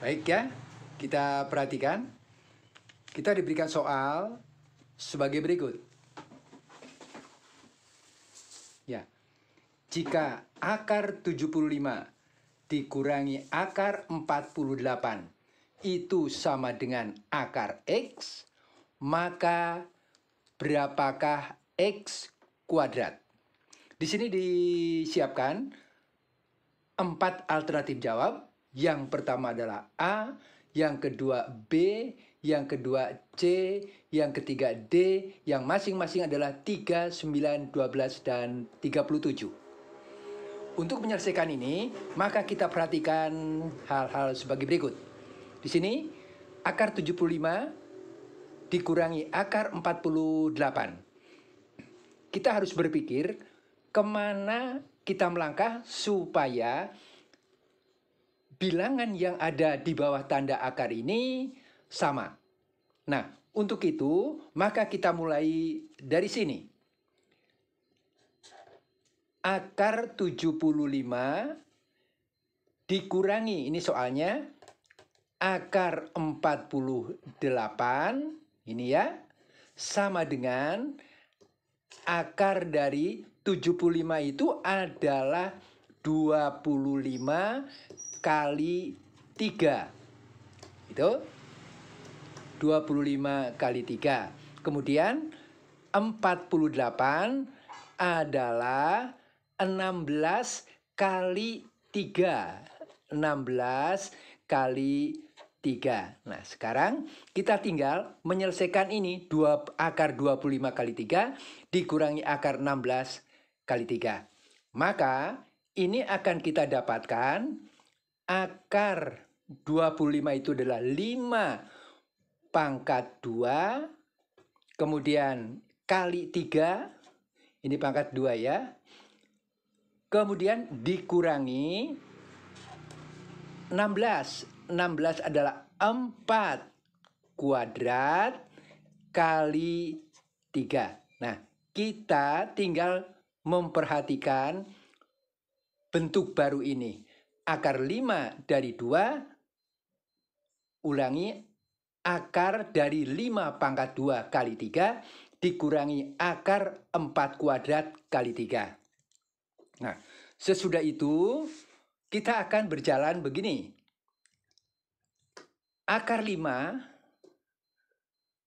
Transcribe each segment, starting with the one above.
Baik ya, kita perhatikan. Kita diberikan soal sebagai berikut. Ya. Jika akar 75 dikurangi akar 48 itu sama dengan akar X, maka berapakah X kuadrat? Di sini disiapkan empat alternatif jawab yang pertama adalah A, yang kedua B, yang kedua C, yang ketiga D, yang masing-masing adalah 3, 9, 12, dan 37. Untuk menyelesaikan ini, maka kita perhatikan hal-hal sebagai berikut. Di sini, akar 75 dikurangi akar 48. Kita harus berpikir kemana kita melangkah supaya bilangan yang ada di bawah tanda akar ini sama. Nah, untuk itu, maka kita mulai dari sini. Akar 75 dikurangi, ini soalnya, akar 48, ini ya, sama dengan akar dari 75 itu adalah 25 kali 3. Itu 25 kali 3. Kemudian 48 adalah 16 kali 3. 16 kali 3. Nah, sekarang kita tinggal menyelesaikan ini 2 akar 25 kali 3 dikurangi akar 16 kali 3. Maka ini akan kita dapatkan akar 25 itu adalah 5 pangkat 2, kemudian kali 3, ini pangkat 2 ya, kemudian dikurangi 16. 16 adalah 4 kuadrat kali 3. Nah, kita tinggal memperhatikan bentuk baru ini akar 5 dari 2, ulangi akar dari 5 pangkat 2 kali 3 dikurangi akar 4 kuadrat kali 3. Nah, sesudah itu kita akan berjalan begini. Akar 5,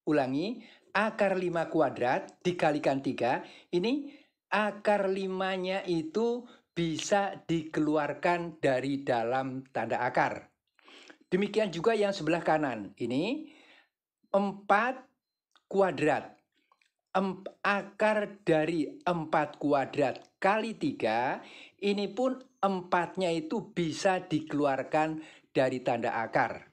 ulangi, akar 5 kuadrat dikalikan 3, ini akar 5-nya itu bisa dikeluarkan dari dalam tanda akar. Demikian juga yang sebelah kanan. Ini 4 kuadrat. akar dari 4 kuadrat kali 3, ini pun empatnya itu bisa dikeluarkan dari tanda akar.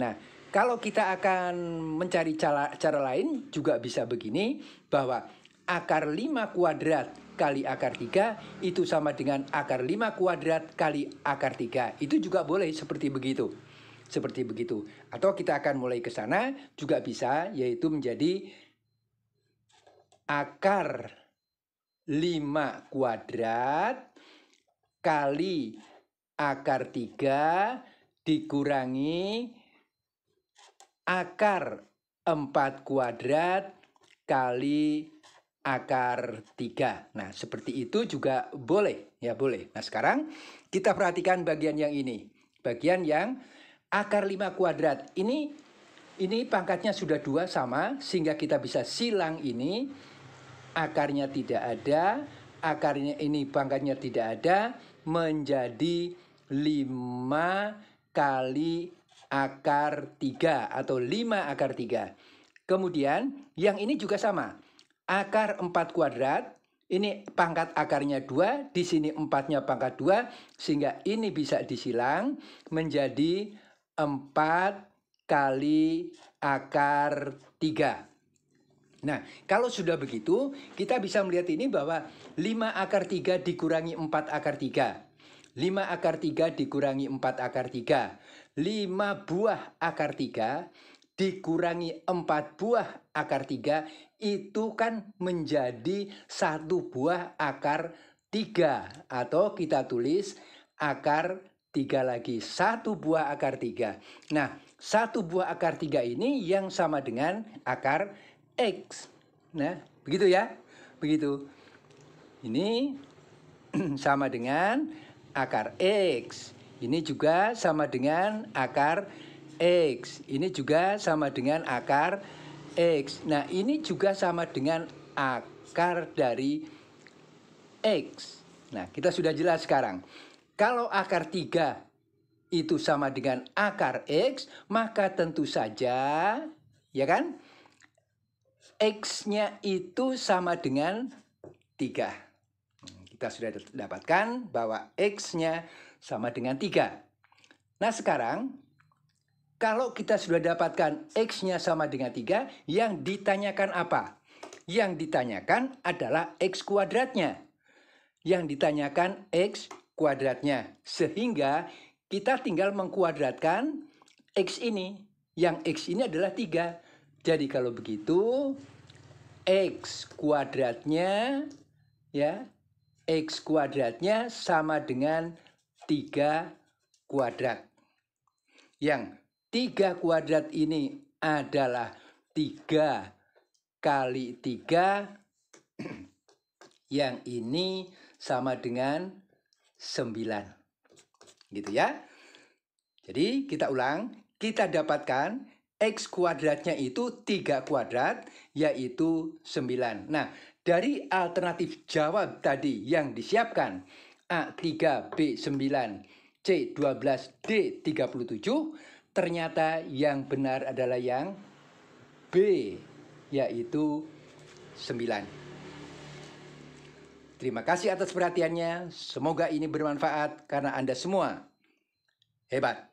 Nah, kalau kita akan mencari cara, cara lain juga bisa begini, bahwa akar 5 kuadrat kali akar 3 itu sama dengan akar 5 kuadrat kali akar 3. Itu juga boleh seperti begitu. Seperti begitu. Atau kita akan mulai ke sana juga bisa yaitu menjadi akar 5 kuadrat kali akar 3 dikurangi akar 4 kuadrat kali akar 3. Nah, seperti itu juga boleh. Ya, boleh. Nah, sekarang kita perhatikan bagian yang ini. Bagian yang akar 5 kuadrat. Ini ini pangkatnya sudah dua sama, sehingga kita bisa silang ini. Akarnya tidak ada, akarnya ini pangkatnya tidak ada, menjadi 5 kali akar 3 atau 5 akar 3. Kemudian yang ini juga sama akar 4 kuadrat, ini pangkat akarnya 2, di sini 4-nya pangkat 2, sehingga ini bisa disilang menjadi 4 kali akar 3. Nah, kalau sudah begitu, kita bisa melihat ini bahwa 5 akar 3 dikurangi 4 akar 3. 5 akar 3 dikurangi 4 akar 3. 5 buah akar 3 dikurangi empat buah akar tiga itu kan menjadi satu buah akar tiga atau kita tulis akar tiga lagi satu buah akar tiga nah satu buah akar tiga ini yang sama dengan akar X nah begitu ya begitu ini sama dengan akar X ini juga sama dengan akar X. Ini juga sama dengan akar X. Nah, ini juga sama dengan akar dari X. Nah, kita sudah jelas sekarang. Kalau akar 3 itu sama dengan akar X, maka tentu saja, ya kan? X-nya itu sama dengan 3. Hmm, kita sudah dapatkan bahwa X-nya sama dengan 3. Nah, sekarang kalau kita sudah dapatkan X-nya sama dengan 3, yang ditanyakan apa? Yang ditanyakan adalah X kuadratnya. Yang ditanyakan X kuadratnya. Sehingga kita tinggal mengkuadratkan X ini. Yang X ini adalah 3. Jadi kalau begitu, X kuadratnya, ya, X kuadratnya sama dengan 3 kuadrat. Yang 3 kuadrat ini adalah 3 kali 3 yang ini sama dengan 9. Gitu ya. Jadi kita ulang, kita dapatkan X kuadratnya itu 3 kuadrat, yaitu 9. Nah, dari alternatif jawab tadi yang disiapkan, A3, B9, C12, D37, Ternyata yang benar adalah yang B, yaitu 9. Terima kasih atas perhatiannya. Semoga ini bermanfaat karena Anda semua hebat.